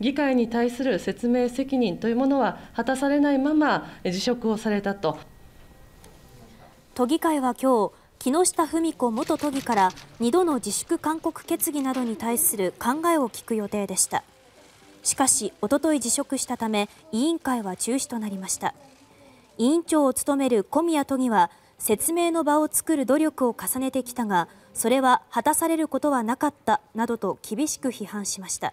議会に対する説明責任というものは果たされないまま辞職をされたと都議会は今日木下富美子元都議から2度の自粛勧告決議などに対する考えを聞く予定でしたしかしおととい辞職したため委員会は中止となりました委員長を務める小宮都議は説明の場を作る努力を重ねてきたがそれは果たされることはなかったなどと厳しく批判しました。